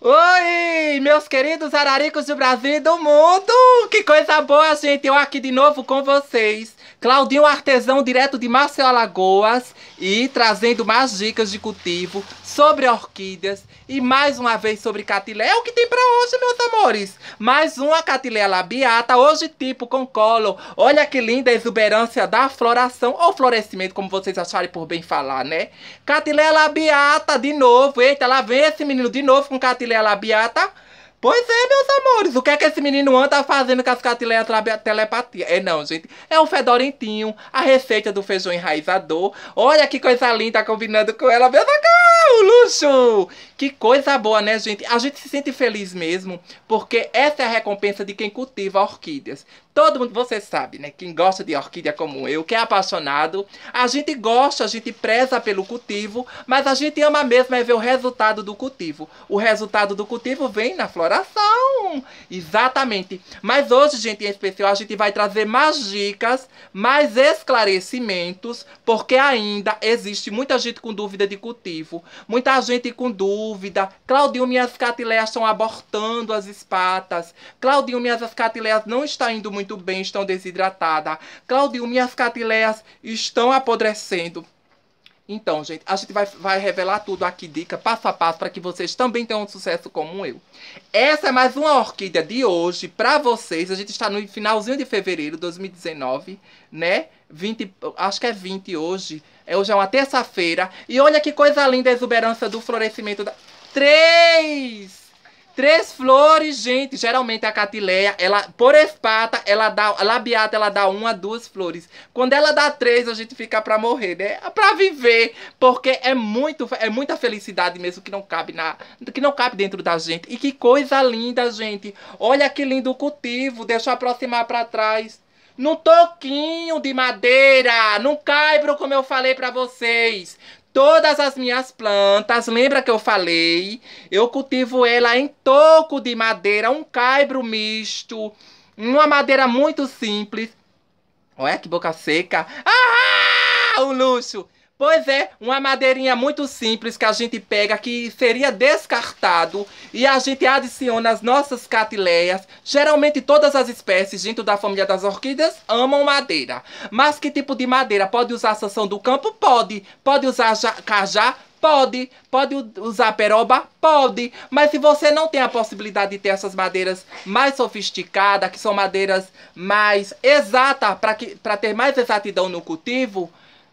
Oi, meus queridos araricos do Brasil e do mundo! Que coisa boa, gente! Eu aqui de novo com vocês. Claudinho Artesão, direto de Marcel Alagoas e trazendo mais dicas de cultivo sobre orquídeas e mais uma vez sobre catileia. É o que tem para hoje, meus amores. Mais uma catileia labiata, hoje tipo com colo. Olha que linda a exuberância da floração ou florescimento, como vocês acharem por bem falar, né? Catileia labiata de novo. Eita, lá vem esse menino de novo com catileia labiata. Pois é, meus amores, o que é que esse menino anda tá fazendo com as catileias telepatia? É não, gente, é o fedorentinho, a receita do feijão enraizador. Olha que coisa linda combinando com ela, meu Deus, ah, luxo! Que coisa boa, né, gente? A gente se sente feliz mesmo, porque essa é a recompensa de quem cultiva orquídeas. Todo mundo, você sabe, né? Quem gosta de orquídea como eu, quem é apaixonado, a gente gosta, a gente preza pelo cultivo, mas a gente ama mesmo é ver o resultado do cultivo. O resultado do cultivo vem na floração. Exatamente. Mas hoje, gente, em especial, a gente vai trazer mais dicas, mais esclarecimentos, porque ainda existe muita gente com dúvida de cultivo, muita gente com dúvida. Claudinho, minhas catileias estão abortando as espatas. Claudinho, minhas catileias não está indo muito muito bem, estão desidratadas. Claudio, minhas catileias estão apodrecendo. Então, gente, a gente vai, vai revelar tudo aqui, dica passo a passo, para que vocês também tenham um sucesso como eu. Essa é mais uma orquídea de hoje para vocês. A gente está no finalzinho de fevereiro de 2019, né? 20, acho que é 20 hoje. É, hoje é uma terça-feira. E olha que coisa linda a exuberância do florescimento da... Três! Três flores, gente. Geralmente a catileia, ela, por espata, ela dá. A labiata, ela dá uma, duas flores. Quando ela dá três, a gente fica pra morrer, né? Pra viver. Porque é muito, é muita felicidade mesmo que não cabe na. Que não cabe dentro da gente. E que coisa linda, gente. Olha que lindo o cultivo. Deixa eu aproximar pra trás num toquinho de madeira, num caibro, como eu falei para vocês todas as minhas plantas. Lembra que eu falei? Eu cultivo ela em toco de madeira, um caibro misto, uma madeira muito simples. Olha que boca seca. Ah, o luxo! Pois é, uma madeirinha muito simples que a gente pega, que seria descartado, e a gente adiciona as nossas catileias. Geralmente todas as espécies dentro da família das orquídeas amam madeira. Mas que tipo de madeira? Pode usar a sanção do campo? Pode. Pode usar cajá? Pode. Pode usar peroba? Pode. Mas se você não tem a possibilidade de ter essas madeiras mais sofisticadas, que são madeiras mais exatas, para ter mais exatidão no cultivo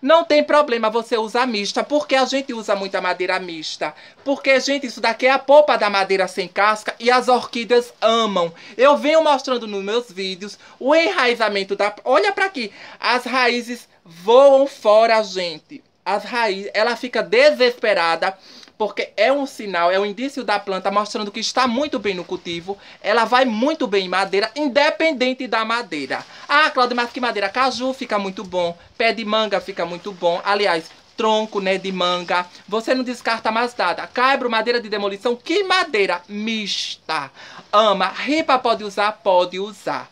não tem problema você usar mista, porque a gente usa muita madeira mista. Porque, gente, isso daqui é a polpa da madeira sem casca e as orquídeas amam. Eu venho mostrando nos meus vídeos o enraizamento da... Olha pra aqui, as raízes voam fora, gente. As raízes, ela fica desesperada porque é um sinal, é um indício da planta mostrando que está muito bem no cultivo. Ela vai muito bem em madeira, independente da madeira. Ah, Claudio, mas que madeira? Caju fica muito bom, pé de manga fica muito bom. Aliás, tronco, né, de manga. Você não descarta mais nada. Caibro, madeira de demolição, que madeira mista. Ama, ripa pode usar, pode usar.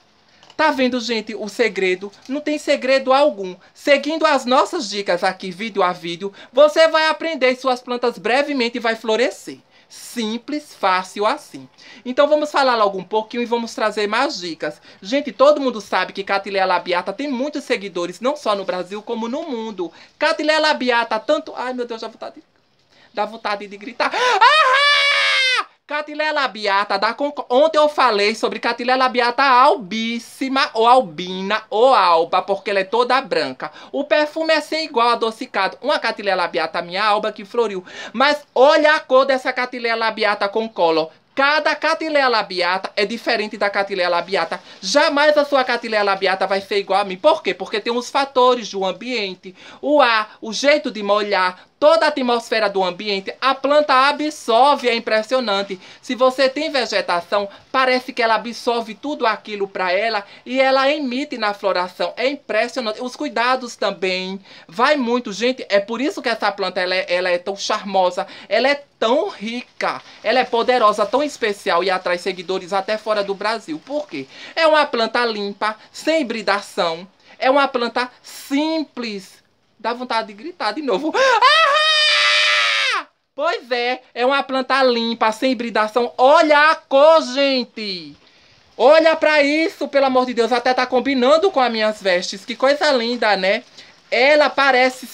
Tá vendo, gente, o segredo? Não tem segredo algum. Seguindo as nossas dicas aqui, vídeo a vídeo, você vai aprender suas plantas brevemente e vai florescer. Simples, fácil assim. Então vamos falar logo um pouquinho e vamos trazer mais dicas. Gente, todo mundo sabe que Catileia labiata tem muitos seguidores, não só no Brasil, como no mundo. Catileia labiata, tanto... Ai, meu Deus, dá vontade, dá vontade de gritar. Ah! Catilé labiata da Concórdia. Ontem eu falei sobre Catilé labiata albíssima ou albina ou alba, porque ela é toda branca. O perfume é sem igual, adocicado. Uma Catilé labiata minha alba que floriu. Mas olha a cor dessa Catilé labiata com color. Cada Catileia labiata é diferente da Catileia labiata. Jamais a sua Catileia labiata vai ser igual a mim. Por quê? Porque tem uns fatores do ambiente, o ar, o jeito de molhar, toda a atmosfera do ambiente, a planta absorve, é impressionante. Se você tem vegetação, parece que ela absorve tudo aquilo para ela e ela emite na floração. É impressionante. Os cuidados também. Vai muito, gente. É por isso que essa planta ela é, ela é tão charmosa, ela é tão rica, ela é poderosa, tão especial e atrai seguidores até fora do Brasil. Por quê? É uma planta limpa, sem hibridação. É uma planta simples, dá vontade de gritar de novo. Ah! Pois é, é uma planta limpa, sem hibridação. Olha a cor, gente! Olha pra isso, pelo amor de Deus. Até tá combinando com as minhas vestes. Que coisa linda, né? Ela parece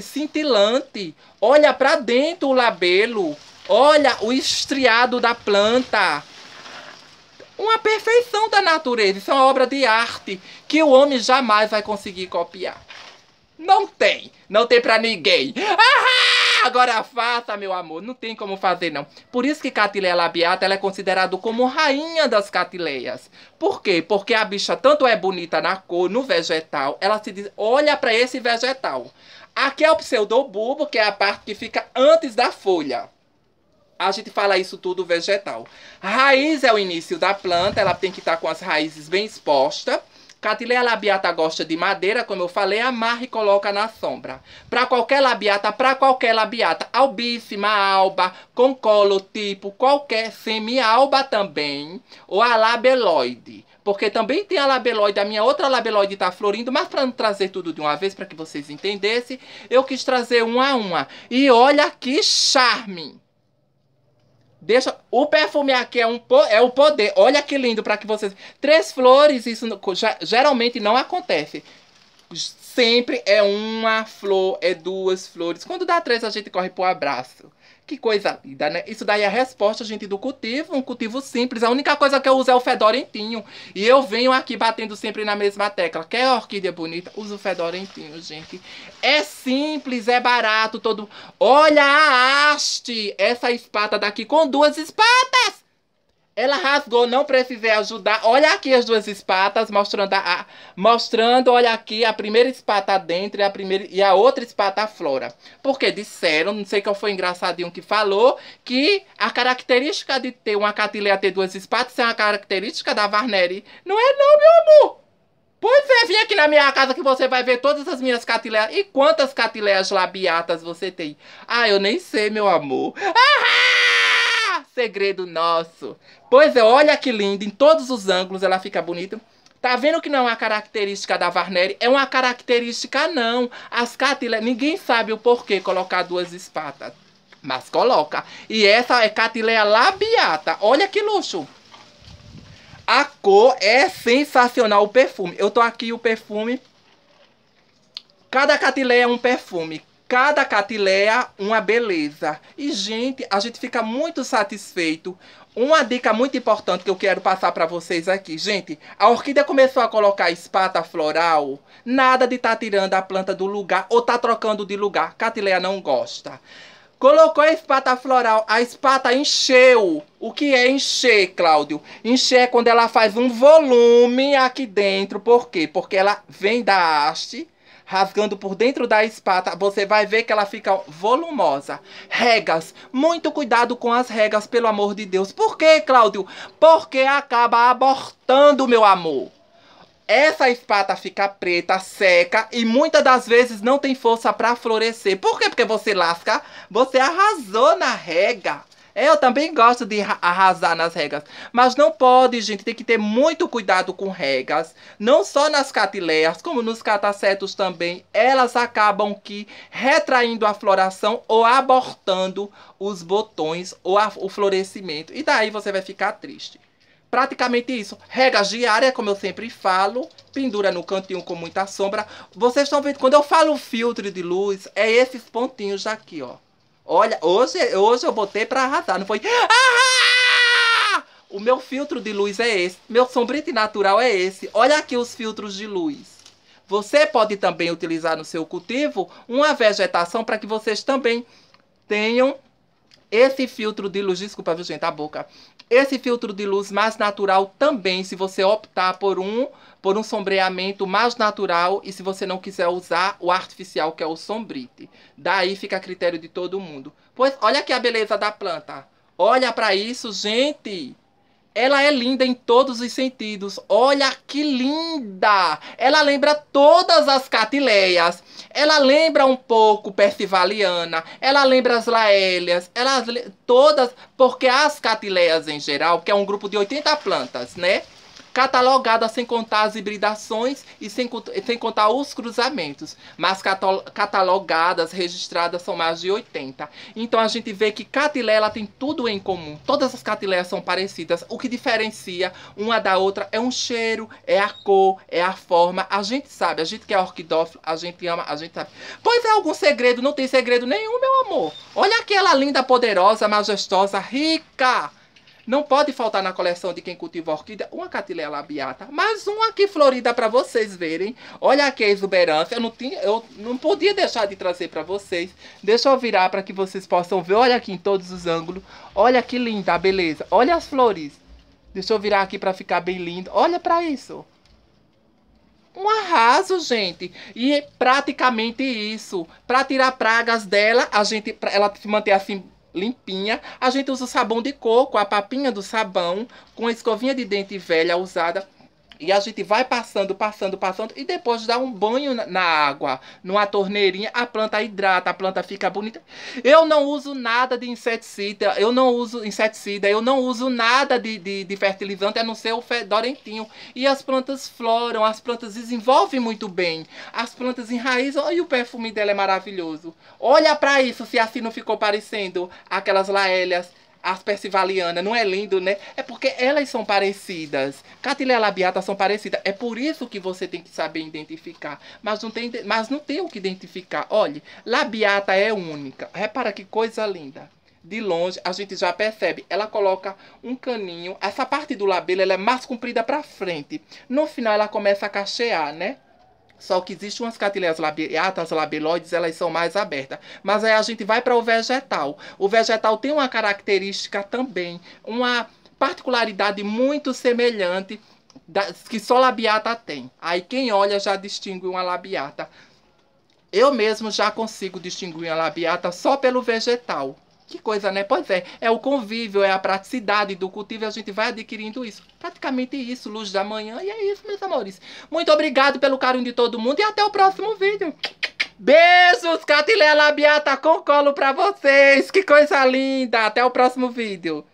cintilante. Olha pra dentro o labelo. Olha o estriado da planta. Uma perfeição da natureza. Isso é uma obra de arte que o homem jamais vai conseguir copiar. Não tem. Não tem pra ninguém. Ah, agora faça, meu amor. Não tem como fazer, não. Por isso que Catileia labiata ela é considerada como rainha das catileias. Por quê? Porque a bicha tanto é bonita na cor, no vegetal. Ela se diz, olha pra esse vegetal. Aqui é o pseudobulbo, que é a parte que fica antes da folha. A gente fala isso tudo vegetal. raiz é o início da planta, ela tem que estar tá com as raízes bem expostas. Catileia labiata gosta de madeira, como eu falei, amarra e coloca na sombra. Para qualquer labiata, para qualquer labiata, albíssima, alba, com colo tipo, qualquer semi-alba também, ou a labeloide. Porque também tem a labeloide, a minha outra labeloide está florindo, mas para não trazer tudo de uma vez, para que vocês entendessem, eu quis trazer uma a uma. E olha que charme! Deixa. O perfume aqui é, um, é o poder. Olha que lindo para que vocês. Três flores, isso geralmente não acontece. Sempre é uma flor, é duas flores. Quando dá três, a gente corre pro abraço. Que coisa linda, né? Isso daí é a resposta, gente, do cultivo. Um cultivo simples. A única coisa que eu uso é o fedorentinho. E eu venho aqui batendo sempre na mesma tecla. Quer orquídea bonita? Usa o fedorentinho, gente. É simples, é barato. todo. Olha a haste! Essa espata daqui com duas espatas! Ela rasgou, não precisei ajudar. Olha aqui as duas espatas, mostrando, a, mostrando olha aqui, a primeira espata dentro e a, primeira, e a outra espata flora Porque disseram, não sei qual foi o engraçadinho que falou, que a característica de ter uma catileia ter duas espatas é uma característica da Varneri. Não é não, meu amor! Pois é, vem aqui na minha casa que você vai ver todas as minhas catileias. E quantas catileias labiatas você tem? Ah, eu nem sei, meu amor. Ahá! segredo nosso. Pois é, olha que linda, em todos os ângulos ela fica bonita. Tá vendo que não é uma característica da Varneri? É uma característica, não. As cátilas, ninguém sabe o porquê colocar duas espatas. Mas coloca. E essa é catileia é labiata. Olha que luxo. A cor é sensacional, o perfume. Eu tô aqui o perfume. Cada catileia é um perfume cada catileia uma beleza. E, gente, a gente fica muito satisfeito. Uma dica muito importante que eu quero passar para vocês aqui, gente. A orquídea começou a colocar espata floral, nada de tá tirando a planta do lugar ou tá trocando de lugar. Catileia não gosta. Colocou a espata floral, a espata encheu. O que é encher, Cláudio? Encher é quando ela faz um volume aqui dentro. Por quê? Porque ela vem da haste rasgando por dentro da espata, você vai ver que ela fica volumosa. Regas, muito cuidado com as regas, pelo amor de Deus. Por quê, Cláudio? Porque acaba abortando, meu amor. Essa espata fica preta, seca e muitas das vezes não tem força para florescer. Por quê? Porque você lasca, você arrasou na rega. Eu também gosto de arrasar nas regras. Mas não pode, gente. Tem que ter muito cuidado com regras. Não só nas catileias, como nos catacetos também. Elas acabam que retraindo a floração ou abortando os botões ou a, o florescimento. E daí você vai ficar triste praticamente isso. Regas diárias, como eu sempre falo, pendura no cantinho com muita sombra. Vocês estão vendo, quando eu falo filtro de luz, é esses pontinhos aqui, ó. Olha, hoje, hoje eu botei pra arrasar, não foi... Ah! O meu filtro de luz é esse, meu sombrite natural é esse. Olha aqui os filtros de luz. Você pode também utilizar no seu cultivo uma vegetação para que vocês também tenham esse filtro de luz, desculpa, viu, gente, a boca. Esse filtro de luz mais natural também, se você optar por um, por um sombreamento mais natural e se você não quiser usar o artificial, que é o sombrite. Daí fica a critério de todo mundo. Pois olha aqui a beleza da planta. Olha para isso, gente! Ela é linda em todos os sentidos. Olha que linda! Ela lembra todas as catileias. Ela lembra um pouco Percivaliana. Ela lembra as laélias. elas todas, porque as catileias em geral, que é um grupo de 80 plantas, né? catalogada sem contar as hibridações e sem, sem contar os cruzamentos, mas catalogadas, registradas são mais de 80. Então a gente vê que catilela tem tudo em comum, todas as catileias são parecidas, o que diferencia uma da outra é um cheiro, é a cor, é a forma, a gente sabe, a gente que é orquidófilo, a gente ama, a gente sabe. Pois é algum segredo, não tem segredo nenhum, meu amor. Olha aquela linda, poderosa, majestosa, rica, não pode faltar na coleção de quem cultiva orquídea uma catileia labiata, mas uma aqui florida para vocês verem. Olha aqui a exuberância, eu não, tinha, eu não podia deixar de trazer para vocês. Deixa eu virar para que vocês possam ver, olha aqui em todos os ângulos. Olha que linda a beleza, olha as flores. Deixa eu virar aqui para ficar bem lindo, olha para isso um arraso, gente. E é praticamente isso. Para tirar pragas dela, a gente, ela se manter assim limpinha. A gente usa o sabão de coco, a papinha do sabão, com a escovinha de dente velha usada e a gente vai passando, passando, passando. E depois dá um banho na água, numa torneirinha. A planta hidrata, a planta fica bonita. Eu não uso nada de inseticida. Eu não uso inseticida. Eu não uso nada de, de, de fertilizante, a não ser o fedorentinho. E as plantas floram, as plantas desenvolvem muito bem. As plantas enraizam. E o perfume dela é maravilhoso. Olha para isso, se assim não ficou parecendo. Aquelas laélias as Percivalianas, não é lindo, né? É porque elas são parecidas. Catilha labiata são parecidas. É por isso que você tem que saber identificar. Mas não tem, mas não tem o que identificar. Olhe, labiata é única. Repara que coisa linda. De longe, a gente já percebe. Ela coloca um caninho. Essa parte do labelo ela é mais comprida para frente. No final, ela começa a cachear, né? Só que existem umas catileias labiatas, labeloides, elas são mais abertas. Mas aí a gente vai para o vegetal. O vegetal tem uma característica também, uma particularidade muito semelhante da, que só labiata tem. Aí quem olha já distingue uma labiata. Eu mesmo já consigo distinguir uma labiata só pelo vegetal. Que coisa, né? Pois é, é o convívio, é a praticidade do cultivo e a gente vai adquirindo isso. Praticamente isso, luz da manhã. E é isso, meus amores. Muito obrigado pelo carinho de todo mundo e até o próximo vídeo. Beijos, Catilé Labiata com colo pra vocês. Que coisa linda. Até o próximo vídeo.